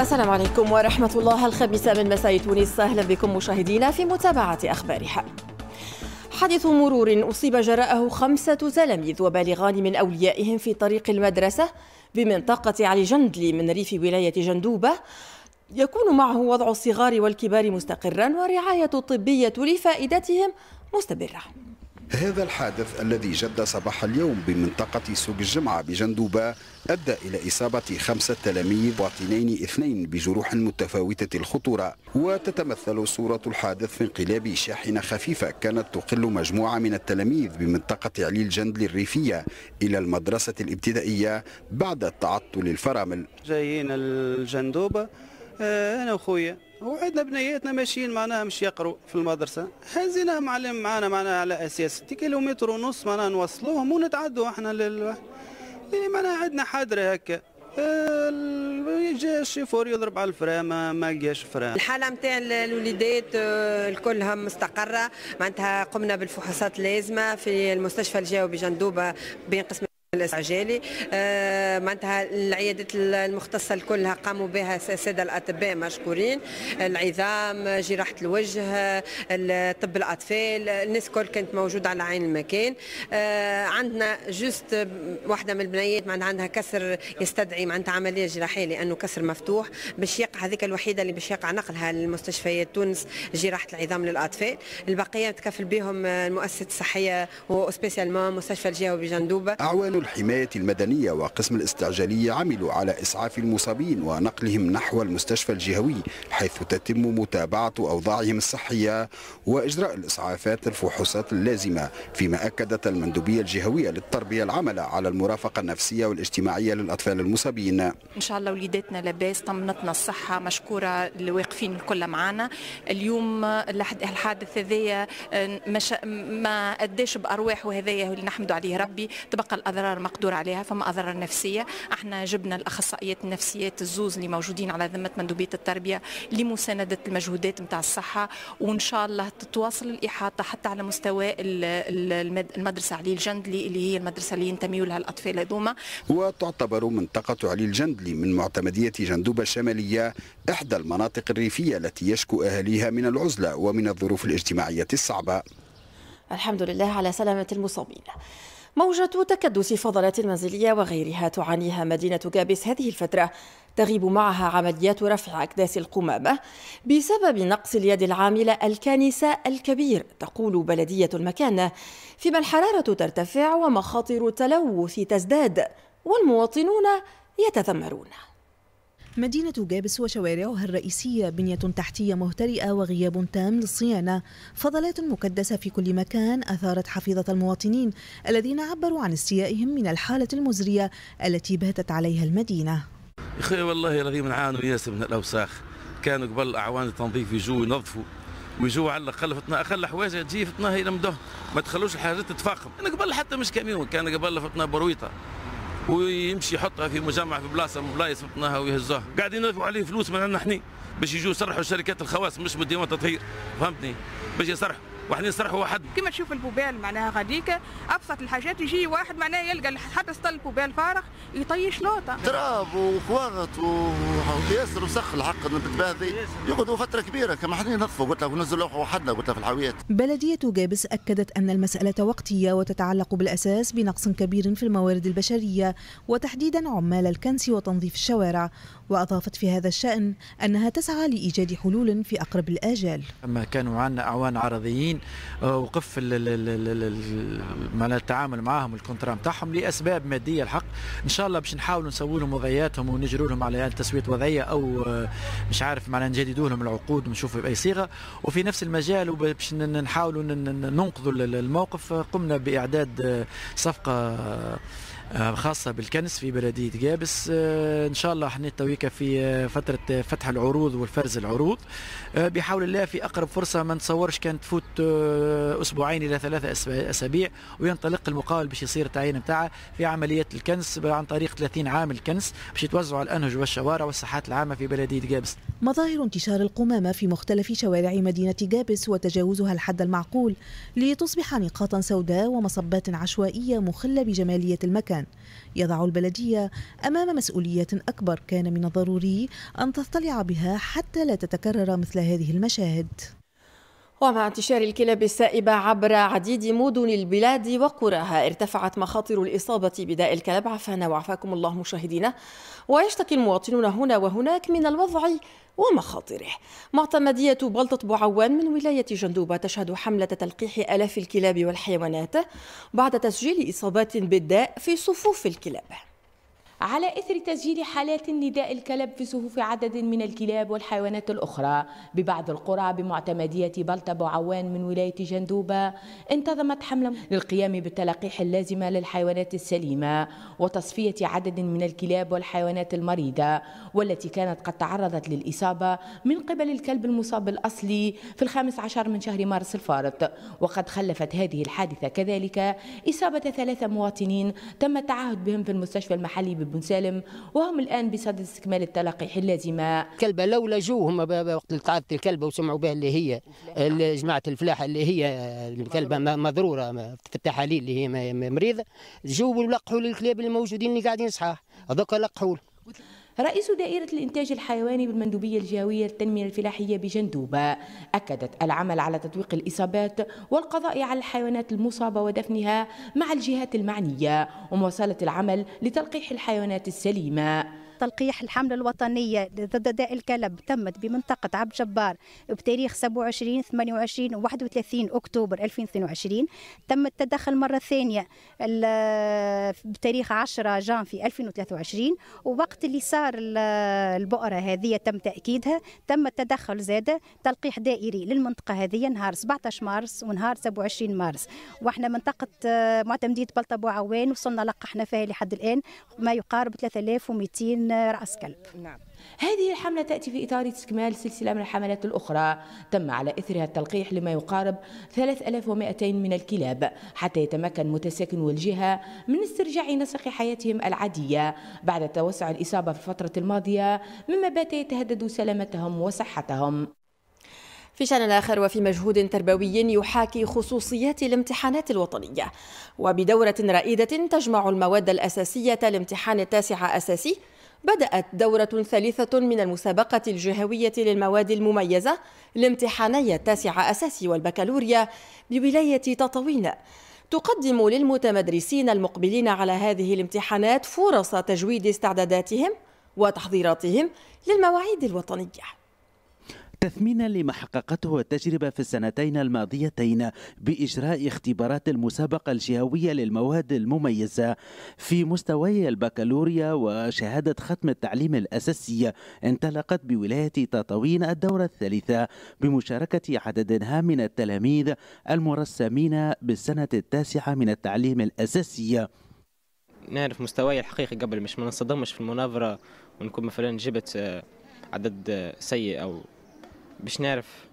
السلام عليكم ورحمة الله الخامسة من مساء تونس أهلا بكم مشاهدينا في متابعة أخبارها حادث مرور أصيب جراءه خمسة تلاميذ وبالغان من أوليائهم في طريق المدرسة بمنطقة علي جندلي من ريف ولاية جندوبة يكون معه وضع الصغار والكبار مستقرا والرعاية الطبية لفائدتهم مستمرة هذا الحادث الذي جد صباح اليوم بمنطقة سوق الجمعة بجندوبة أدى إلى إصابة خمسة تلاميذ واثنين اثنين بجروح متفاوتة الخطورة وتتمثل صورة الحادث في انقلاب شاحنة خفيفة كانت تقل مجموعة من التلاميذ بمنطقة علي الجندل الريفية إلى المدرسة الابتدائية بعد تعطل الفرامل جايين الجندوبة آه، انا وخويا وعندنا بنياتنا ماشيين معناها مش يقروا في المدرسه حازينها معلم معنا معناها على اساس كيلومتر ونص معناها نوصلوهم ونتعدوا احنا لل يعني معناها عندنا حادره هكا آه، جا الشيفور يضرب على الفرامة ما لقاش فرامة الحالة نتاع الوليدات آه، الكلها مستقرة معناتها قمنا بالفحوصات اللازمة في المستشفى الجاوي بجندوبة بين قسم العجالي آه، معناتها العيادات المختصه كلها قاموا بها ساده الاطباء مشكورين العظام جراحه الوجه طب الاطفال الناس كل كانت موجوده على عين المكان آه، عندنا جوست واحده من البنيات معناتها عندها كسر يستدعي معناتها عمليه جراحيه لانه كسر مفتوح باش يقع هذيك الوحيده اللي باش يقع نقلها لمستشفيات تونس جراحه العظام للاطفال البقيه تكفل بهم آه، المؤسسه الصحيه وسبيسيالمون مستشفى الجهوي بجندوبه الحماية المدنية وقسم الاستعجالية عملوا على إسعاف المصابين ونقلهم نحو المستشفى الجهوي حيث تتم متابعة أوضاعهم الصحية وإجراء الإسعافات الفحوصات اللازمة فيما أكدت المندوبية الجهوية للتربية العمل على المرافقة النفسية والاجتماعية للأطفال المصابين إن شاء الله وليداتنا لباس طمنتنا الصحة مشكورة اللي الكل معنا اليوم الحادث هذايا آه، ما أداش بأرواح وهذايا اللي نحمد عليه ربي تبقى الأضرار اضرار مقدور عليها فما اضرار نفسيه احنا جبنا الاخصائيات النفسيات الزوز اللي موجودين على ذمه مندوبيه التربيه لمسانده المجهودات نتاع الصحه وان شاء الله تتواصل الاحاطه حتى على مستوى المدرسه علي الجندلي اللي هي المدرسه اللي ينتميوا لها الاطفال هذوما وتعتبر منطقه علي الجندلي من معتمديه جندوبه الشماليه احدى المناطق الريفيه التي يشكو اهاليها من العزله ومن الظروف الاجتماعيه الصعبه الحمد لله على سلامه المصابين موجة تكدس فضلات منزلية وغيرها تعانيها مدينة جابس هذه الفترة تغيب معها عمليات رفع أكداس القمامة بسبب نقص اليد العاملة الكانسة الكبير تقول بلدية المكان فيما الحرارة ترتفع ومخاطر التلوث تزداد والمواطنون يتذمرون مدينة جابس وشوارعها الرئيسية بنية تحتية مهترئة وغياب تام للصيانة فضلات مكدسة في كل مكان أثارت حفيظة المواطنين الذين عبروا عن استيائهم من الحالة المزرية التي باتت عليها المدينة يا والله العظيم نعانوا ياسر من الأوساخ كانوا قبل أعوان التنظيف يجوا ينظفوا ويجوا على الاقل فتنا اقل حوايج تجي فتنا هي لمده ما تخلوش الحاجات تتفاقم انا قبل حتى مش كاميون كان قبل فتنا برويطه ويمشي يحطها في مجمع في بلاصه من بلايص يفطنها ويهزوها قاعدين ندفعوا عليه فلوس من عندنا احنا باش يجوا يصرحوا شركات الخواص مش مديون تطهير فهمتني باش يصرحوا وحنا نصرحوا واحد كما تشوف البوبال معناها غاديك ابسط الحاجات يجي واحد معناها يلقى حتى سطل البوبال فارغ يطيش لوطه تراب وكواغط وياسر وسخ الحق البتباه هذه يقعدوا فتره كبيره كما حد ينظفوا قلت له نزل لوحه وحدنا قلت له في الحاويات بلديه جابس اكدت ان المساله وقتيه وتتعلق بالاساس بنقص كبير في الموارد البشريه وتحديدا عمال الكنس وتنظيف الشوارع واضافت في هذا الشان انها تسعى لايجاد حلول في اقرب الاجال اما كانوا عندنا اعوان عرضيين الموظفين آه، وقف معناها التعامل معاهم الكونترا نتاعهم لاسباب ماديه الحق ان شاء الله باش نحاولوا نسووا لهم وضعياتهم ونجروا لهم على تسويه وضعيه او آه، مش عارف معناها نجددوا لهم العقود ونشوفوا باي صيغه وفي نفس المجال باش نحاولوا ننقذوا الموقف قمنا باعداد آه، صفقه آه، خاصة بالكنس في بلدية جابس آه، إن شاء الله حنيت تويكا في آه، فترة فتح العروض والفرز العروض بحول الله في أقرب فرصة ما نتصورش كانت تفوت أسبوعين إلى ثلاثة أسابيع وينطلق المقاول باش يصير التعيين نتاعه في عملية الكنس عن طريق 30 عام الكنس باش يتوزعوا على الأنهج والشوارع والساحات العامة في بلدية جابس مظاهر انتشار القمامة في مختلف شوارع مدينة جابس وتجاوزها الحد المعقول لتصبح نقاطا سوداء ومصبات عشوائية مخلة بجمالية المكان يضع البلدية أمام مسؤولية أكبر كان من الضروري أن تطلع بها حتى لا تتكرر مثل هذه المشاهد ومع انتشار الكلاب السائبة عبر عديد مدن البلاد وقراها ارتفعت مخاطر الإصابة بداء الكلب عفانا وعفاكم الله مشاهدينا ويشتكي المواطنون هنا وهناك من الوضع ومخاطره معتمدية بلطة بعوان من ولاية جندوبة تشهد حملة تلقيح آلاف الكلاب والحيوانات بعد تسجيل إصابات بالداء في صفوف الكلاب على إثر تسجيل حالات نداء الكلب في سهوف عدد من الكلاب والحيوانات الأخرى ببعض القرى بمعتمدية بلطة بوعوان من ولاية جندوبة انتظمت حملة للقيام بالتلقيح اللازمة للحيوانات السليمة وتصفية عدد من الكلاب والحيوانات المريضة والتي كانت قد تعرضت للإصابة من قبل الكلب المصاب الأصلي في الخامس عشر من شهر مارس الفارط وقد خلفت هذه الحادثة كذلك إصابة ثلاثة مواطنين تم التعهد بهم في المستشفى المحلي بن سالم وهم الآن بصدد استكمال التلقيح اللازمة كلبة لولا جو هم وقت تعادت الكلبة وسمعوا بها اللي هي جماعة الفلاحة اللي هي الكلبة مضرورة في التحاليل اللي هي مريضة جو ولقحوا للكلاب الموجودين اللي قاعدين صحاح هذوك لقحوا رئيس دائرة الإنتاج الحيواني بالمندوبية الجهوية للتنمية الفلاحية بجندوبة أكدت العمل على تطويق الإصابات والقضاء على الحيوانات المصابة ودفنها مع الجهات المعنية ومواصلة العمل لتلقيح الحيوانات السليمة تلقيح الحملة الوطنية ضد داء الكلب تمت بمنطقة عبد جبار بتاريخ 27 28 و 31 أكتوبر 2022 تم التدخل مرة ثانية بتاريخ 10 جان في 2023 ووقت اللي صار البؤرة هذه تم تأكيدها تم التدخل زادة تلقيح دائري للمنطقة هذه نهار 17 مارس ونهار 27 مارس واحنا منطقة آه، معتمدية بلطة بوعوان وصلنا لقحنا فيها لحد الآن ما يقارب 3200 من رأس كلب نعم هذه الحملة تأتي في إطار استكمال سلسلة من الحملات الأخرى تم على إثرها التلقيح لما يقارب 3200 من الكلاب حتى يتمكن متساكن الجهة من استرجاع نسق حياتهم العادية بعد توسع الإصابة في الفترة الماضية مما بات يتهدد سلامتهم وصحتهم في شأن آخر وفي مجهود تربوي يحاكي خصوصيات الامتحانات الوطنية وبدورة رائدة تجمع المواد الأساسية لامتحان التاسع أساسي بدأت دورة ثالثة من المسابقة الجهوية للمواد المميزة لامتحاني التاسع أساسي والبكالوريا بولاية تطاوين تقدم للمتمدرسين المقبلين على هذه الامتحانات فرص تجويد استعداداتهم وتحضيراتهم للمواعيد الوطنيه تثمينا لما حققته التجربة في السنتين الماضيتين بإجراء اختبارات المسابقة الجهوية للمواد المميزة في مستوي البكالوريا وشهادة ختم التعليم الأساسي انطلقت بولاية تطاوين الدورة الثالثة بمشاركة عدد هام من التلاميذ المرسمين بالسنة التاسعة من التعليم الأساسي نعرف مستواي الحقيقي قبل مش ما نصدمش في المناظرة ونكون مثلا جبت آه، عدد آه، سيء أو باش نعرف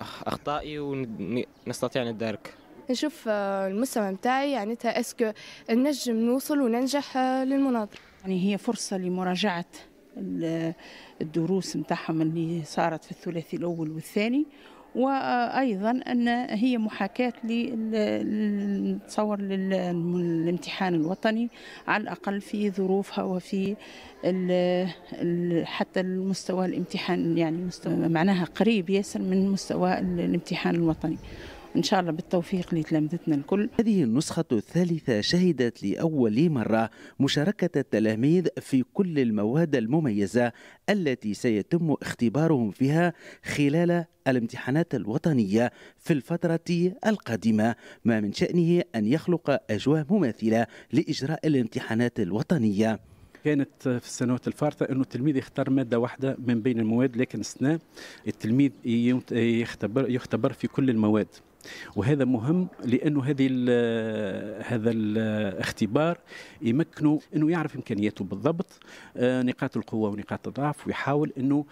اخطائي ونستطيع نتدارك نشوف آه، المستوى نتاعي يعني اسكو نجم نوصل وننجح آه، للمناظره يعني هي فرصه لمراجعه الدروس نتاعهم اللي صارت في الثلاثي الاول والثاني وايضا ان هي محاكاه للتصور للامتحان الوطني على الاقل في ظروفها وفي حتى المستوى الامتحان يعني مستوى معناها قريب ياسر من مستوى الامتحان الوطني إن شاء الله بالتوفيق لتلامذتنا الكل هذه النسخة الثالثة شهدت لأول مرة مشاركة التلاميذ في كل المواد المميزة التي سيتم اختبارهم فيها خلال الامتحانات الوطنية في الفترة القادمة ما من شأنه أن يخلق أجواء مماثلة لإجراء الامتحانات الوطنية كانت في السنوات الفارطة أنه التلميذ يختار مادة واحدة من بين المواد لكن السنة التلميذ يختبر, يختبر في كل المواد وهذا مهم لانه هذه هذا الاختبار يمكنه انه يعرف امكانياته بالضبط آه، نقاط القوه ونقاط الضعف ويحاول انه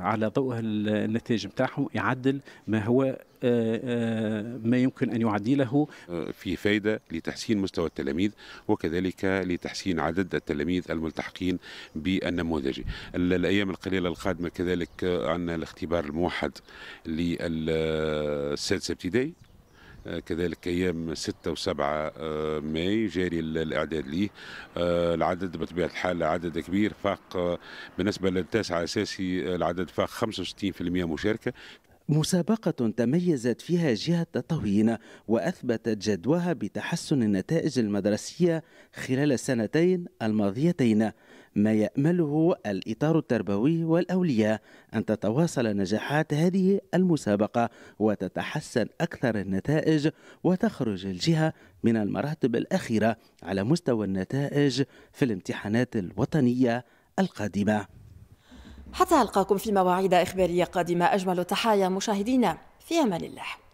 على ضوء النتائج نتاعهم يعدل ما هو آه، آه، ما يمكن أن يعدله آه، في فائدة لتحسين مستوى التلاميذ وكذلك لتحسين عدد التلاميذ الملتحقين بالنموذج الأيام القليلة القادمة كذلك عندنا الاختبار الموحد للسادسة ابتدائي كذلك ايام 6 و7 ماي جاري الاعداد ليه العدد بطبيعه الحال عدد كبير فاق بالنسبه للتاسعه اساسي العدد فاق 65% مشاركه مسابقة تميزت فيها جهة تطوين وأثبتت جدواها بتحسن النتائج المدرسية خلال السنتين الماضيتين ما يأمله الإطار التربوي والأولياء أن تتواصل نجاحات هذه المسابقة وتتحسن أكثر النتائج وتخرج الجهة من المراتب الأخيرة على مستوى النتائج في الامتحانات الوطنية القادمة حتى ألقاكم في مواعيد إخبارية قادمة أجمل التحايا مشاهدينا في أمان الله